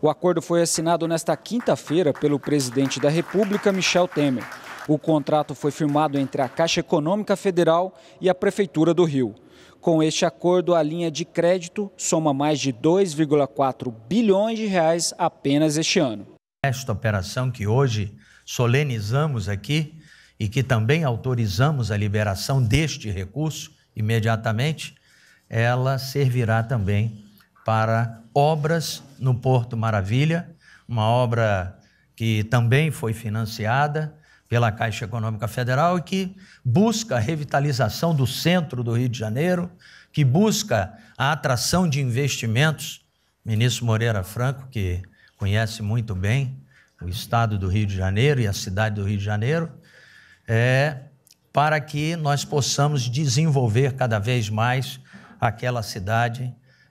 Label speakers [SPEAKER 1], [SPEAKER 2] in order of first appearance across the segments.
[SPEAKER 1] O acordo foi assinado nesta quinta-feira pelo presidente da República, Michel Temer. O contrato foi firmado entre a Caixa Econômica Federal e a Prefeitura do Rio. Com este acordo, a linha de crédito soma mais de 2,4 bilhões
[SPEAKER 2] de reais apenas este ano. Esta operação que hoje solenizamos aqui e que também autorizamos a liberação deste recurso imediatamente, ela servirá também para obras no Porto Maravilha, uma obra que também foi financiada pela Caixa Econômica Federal e que busca a revitalização do centro do Rio de Janeiro, que busca a atração de investimentos. Ministro Moreira Franco, que conhece muito bem o estado do Rio de Janeiro e a cidade do Rio de Janeiro, é para que nós possamos desenvolver cada vez mais aquela cidade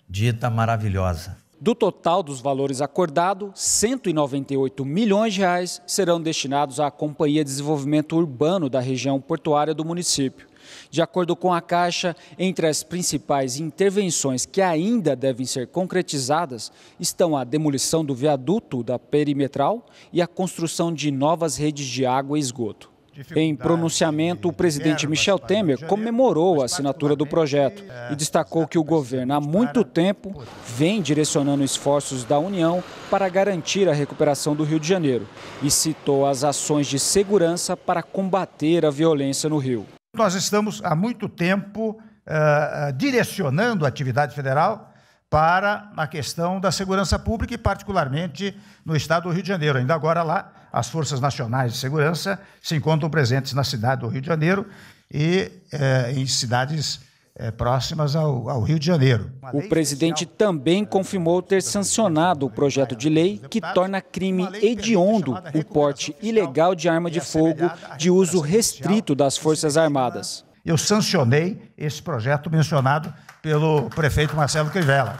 [SPEAKER 2] dita maravilhosa. Do total dos
[SPEAKER 1] valores acordado, 198 milhões de reais serão destinados à Companhia de Desenvolvimento Urbano da região portuária do município. De acordo com a Caixa, entre as principais intervenções que ainda devem ser concretizadas estão a demolição do viaduto da perimetral e a construção de novas redes de água e esgoto. Em pronunciamento, o presidente Michel Temer comemorou a assinatura do projeto é, e destacou que o governo há muito tempo vem direcionando esforços da União para garantir a recuperação do Rio de Janeiro e citou as ações de segurança
[SPEAKER 3] para combater
[SPEAKER 1] a violência no Rio.
[SPEAKER 3] Nós estamos há muito tempo uh, direcionando a atividade federal para a questão da segurança pública e, particularmente, no estado do Rio de Janeiro. Ainda agora lá, as Forças Nacionais de Segurança se encontram presentes na cidade do Rio de Janeiro e eh, em cidades eh, próximas ao, ao, Rio de Janeiro.
[SPEAKER 1] O presidente
[SPEAKER 3] também confirmou ter sancionado
[SPEAKER 1] o projeto de lei que torna crime hediondo o porte ilegal de arma de fogo de uso restrito das Forças Armadas
[SPEAKER 3] eu sancionei esse projeto mencionado pelo prefeito Marcelo Crivella,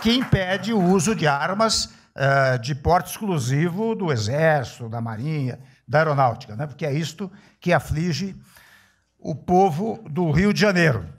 [SPEAKER 3] que impede o uso de armas uh, de porte exclusivo do Exército, da Marinha, da Aeronáutica, né? porque é isto que aflige o povo do Rio de Janeiro.